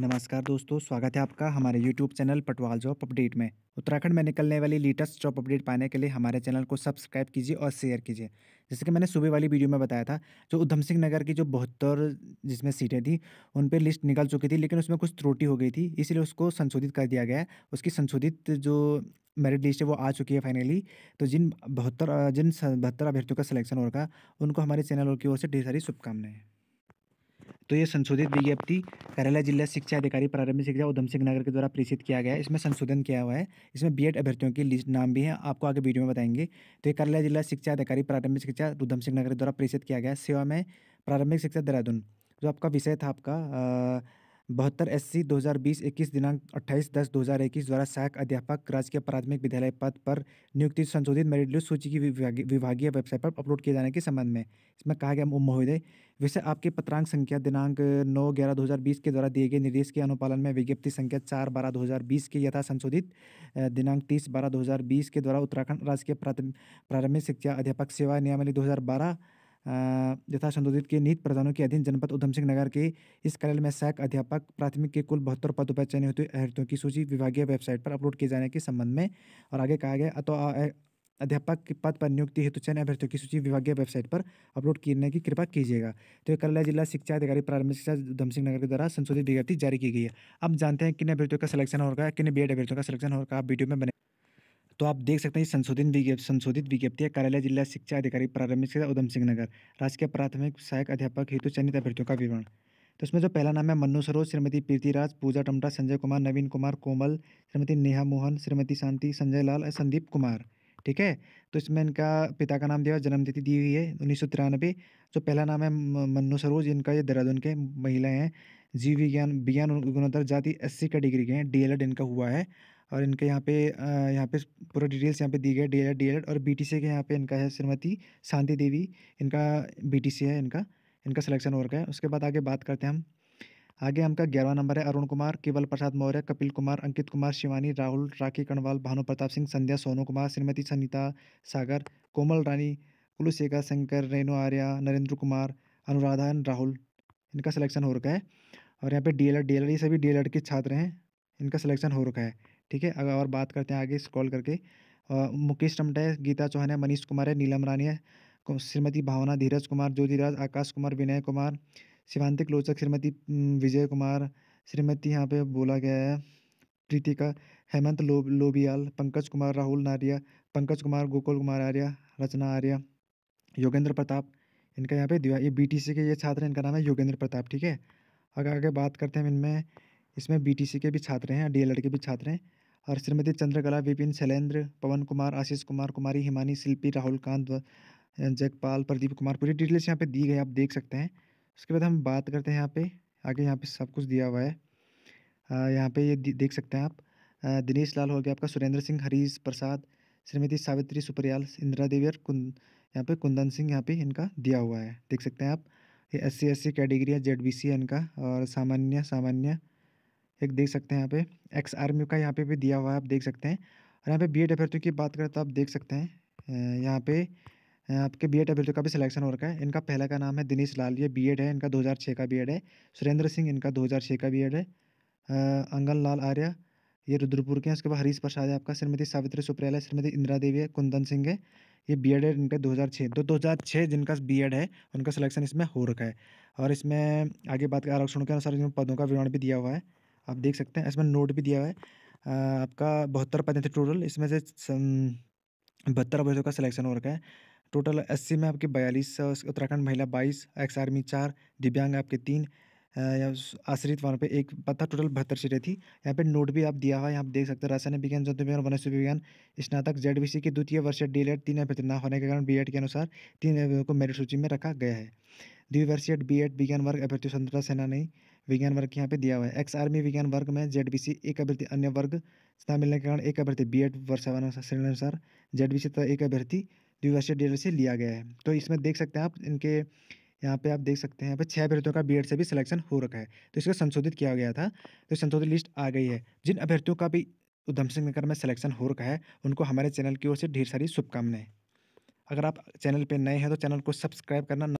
नमस्कार दोस्तों स्वागत है आपका हमारे YouTube channel Patwal job update में उत्तराखंड में निकलने वाली लेटेस्ट जॉब अपडेट पाने के लिए हमारे चैनल को सब्सक्राइब कीजिए और शेयर कीजिए जैसे कि मैंने सुबह वाली वीडियो में बताया था जो उधम सिंह नगर की जो बहत्तर जिसमें सीटें थी उन पर लिस्ट निकल चुकी थी लेकिन उसमें कुछ त्रुटि हो गई थी इसलिए उसको संशोधित कर दिया गया है उसकी संशोधित जो मेरिट लिस्ट है वो आ चुकी है फाइनली तो जिन बहत्तर जिन बहत्तर अभ्यर्थियों का सिलेक्शन होगा उनको हमारे चैनल की ओर से ढेर सारी शुभकामनाएं तो ये संशोधित विज्ञप्ति करेला जिला शिक्षा अधिकारी प्रारंभिक शिक्षा उधम सिंह नगर के द्वारा प्रेषित किया गया है इसमें संशोधन किया हुआ है इसमें बीएड अभ्यर्थियों की लिस्ट नाम भी है आपको आगे वीडियो में बताएंगे तो ये करेला जिला शिक्षा अधिकारी प्रारंभिक शिक्षा उधम सिंह नगर के द्वारा प्रेषित किया गया सेवा में प्रारंभिक शिक्षा देहरादून जो आपका विषय था आपका बहत्तर एस सी दो हज़ार बीस इक्कीस दिनांक अट्ठाईस दस दो हज़ार इक्कीस द्वारा सहायक अध्यापक राजकीय प्राथमिक विद्यालय पद पर नियुक्ति संशोधित मेरिट लिस्ट सूची की विभागीय वेबसाइट पर अपलोड किए जाने के संबंध में इसमें कहा गया महोदय विषय आपके पत्रांक संख्या दिनांक नौ ग्यारह दो हज़ार बीस के द्वारा दिए गए निर्देश के अनुपालन में विज्ञप्ति संख्या चार बारह दो हज़ार बीस के यथा संशोधित दिनांक तीस बारह दो हज़ार बीस के द्वारा उत्तराखंड राजकीय प्राथमिक प्रारंभिक शिक्षा अध्यापक सेवा नियमावली दो हज़ार बारह यथासंशोधित के नीति प्रदानों के अधीन जनपद उधम सिंह नगर के इस कार्यालय में सहायक अध्यापक प्राथमिक के कुल बहत्तर पदों पर चयनित अभ्यर्थियों की सूची विभागीय वेबसाइट पर अपलोड किए जाने के संबंध में और आगे कहा गया तो अध्यापक के पद पर नियुक्ति हेतु चयन अभ्यर्थियों की सूची विभागीय वेबसाइट पर अपलोड करने की कृपा कीजिएगा तो कल जिला शिक्षा अधिकारी प्रारंभिक शिक्षा उधम सिंह नगर के द्वारा संशोधित विज्ञप्ति जारी की गई है अब जानते हैं किन अभ्यर्थियों का सिलेक्शन होगा किन बी अभ्यर्थियों का सिलेक्शन होगा आप वीडियो में बने तो आप देख सकते हैं संशोधित विज्ञप्ति संशोधित विज्ञप्ति कार्यालय जिला शिक्षा अधिकारी प्रारंभिक शिक्षा उधम सिंह नगर राजकीय प्राथमिक सहायक अध्यापक हेतु चयनित अभ्यर्थियों का विवरण तो इसमें जो पहला नाम है मन्नू सरोज श्रीमती प्रीतिराज पूजा टमटा संजय कुमार नवीन कुमार कोमल श्रीमती नेहा मोहन श्रीमती शांति संजय लाल और संदीप कुमार ठीक है तो इसमें इनका पिता का नाम दिया हुआ जन्मतिथि दी हुई है उन्नीस सौ तिरानबे जो पहला नाम है मन्नू सरोज इनका ये देहरादून के महिला हैं जीव विज्ञान विज्ञान गुणोत्तर जाति एस सी कैटेगरी के हैं डी इनका हुआ है और इनके यहाँ पे यहाँ पे पूरा डिटेल्स यहाँ पे दी गई डी डी और बी के यहाँ पे इनका है श्रीमती शांति देवी इनका बी है इनका इनका सिलेक्शन हो रखा है उसके बाद आगे बात करते हैं हम आगे हमका ग्यारहवा नंबर है अरुण कुमार केवल प्रसाद मौर्य कपिल कुमार अंकित कुमार शिवानी राहुल राखी कणवाल भानु प्रताप सिंह संध्या सोनू कुमार श्रीमती सनीता सागर कोमल रानी कुलुशेखर शंकर रेणु आर्या नरेंद्र कुमार अनुराधा राहुल इनका सिलेक्शन हो रखा है और यहाँ पे डीएलएड डीएलएड ये सभी डीएलएड के छात्र हैं इनका सिलेक्शन हो रखा है ठीक है अगर और बात करते हैं आगे स्क्रॉल करके मुकेश टमटा है गीता चौहान है मनीष कुमार है नीलम रानी है श्रीमती भावना धीरज कुमार ज्योतिराज आकाश कुमार विनय कुमार शिवांतिक लोचक श्रीमती विजय कुमार श्रीमती यहाँ पे बोला गया है प्रीतिका हेमंत लो लोबियाल पंकज कुमार राहुल नारिया पंकज कुमार गोकुल कुमार आर्या रचना आर्या योगेंद्र प्रताप इनका यहाँ पे दिया ये बी के ये छात्र इनका नाम है योगेंद्र प्रताप ठीक है अगर आगे बात करते हैं इनमें इसमें बी के भी छात्र हैं डी के भी छात्र हैं और श्रीमती चंद्रकला विपिन शैलेंद्र पवन कुमार आशीष कुमार कुमारी हिमानी शिल्पी राहुल कांत जगपाल प्रदीप कुमार पूरी डिटेल्स यहाँ पे दी गई आप देख सकते हैं उसके बाद हम बात करते हैं यहाँ पे आगे यहाँ पे सब कुछ दिया हुआ है यहाँ पे ये यह देख सकते हैं आप दिनेश लाल हो गया आपका सुरेंद्र सिंह हरीश प्रसाद श्रीमती सावित्री सुप्रियाल इंदिरा देवी और कुंद यहाँ पे कुंदन सिंह यहाँ पे इनका दिया हुआ है देख सकते हैं आप ये S C S C category है जेड बी सी इनका और सामान्य सामान्य एक देख सकते हैं यहाँ पे एक्स आर्म्यू का यहाँ पे भी दिया हुआ है आप देख सकते हैं और यहाँ पे बी एड अभ्यर्थियों की बात करें तो आप देख सकते हैं यहाँ पे आपके बी एड अभ्यर्थियों का भी सिलेक्शन हो रखा है इनका पहला का नाम है दिनेश लाल ये बी एड है इनका दो का बी एड है सुरेंद्र सिंह इनका दो का बी है अंगन लाल आर्य ये रुद्रपुर के हैं उसके बाद हरीश प्रसाद है आपका श्रीमती सावित्री सुप्रियाल है श्रीमती इंदिरा देवी है कुंदन सिंह है ये बी एड है इनका दो हज़ार छः दो तो दो हज़ार छः जिनका बी एड है उनका सिलेक्शन इसमें हो रखा है और इसमें आगे बात आरक्षण के अनुसार इसमें पदों का विवरण भी दिया हुआ है आप देख सकते हैं इसमें नोट भी दिया हुआ है आपका बहत्तर पद थे टोटल इसमें से बहत्तर अभ्यर्थियों का सिलेक्शन हो रखा है टोटल एस में आपके बयालीस उत्तराखंड महिला बाईस एक्स आर्मी चार दिव्यांग आपके तीन या आश्रित वहाँ पे एक पता टोटल बहत्तर सीटें थी यहाँ पे नोट भी आप दिया हुआ है आप देख सकते हैं रसायन विज्ञान जंतु विज्ञान वनस्पति विज्ञान स्नातक जेड बी सी के द्वितीय वर्ष डी एड तीन अभ्यर्थी न होने के कारण बी एड के अनुसार तीन अभ्यर्थियों को मेरिट सूची में रखा गया है डिवर्सिएट बी एड विज्ञान वर्ग अभ्यर्थी स्वतंत्रता सेनानी विज्ञान वर्ग यहाँ पे दिया हुआ है एक्स आर्मी विज्ञान वर्ग में जेड बी सी एक अभ्यर्थी अन्य वर्ग स्थान मिलने के कारण एक अभ्यर्थी बी एड अनुसार जेड बी सी तथा एक अभ्यर्थी डिवर्सिएट डी से लिया गया है तो इसमें देख सकते हैं आप इनके यहाँ पे आप देख सकते हैं यहाँ पे छः अभ्यर्थियों का बी से भी सिलेक्शन हो रखा है तो इसको संशोधित किया गया था तो संशोधित लिस्ट आ गई है जिन अभ्यर्थियों का भी उधम सिंह नगर में सिलेक्शन हो रखा है उनको हमारे चैनल की ओर से ढेर सारी शुभकामनाएं अगर आप चैनल पर नए हैं तो चैनल को सब्सक्राइब करना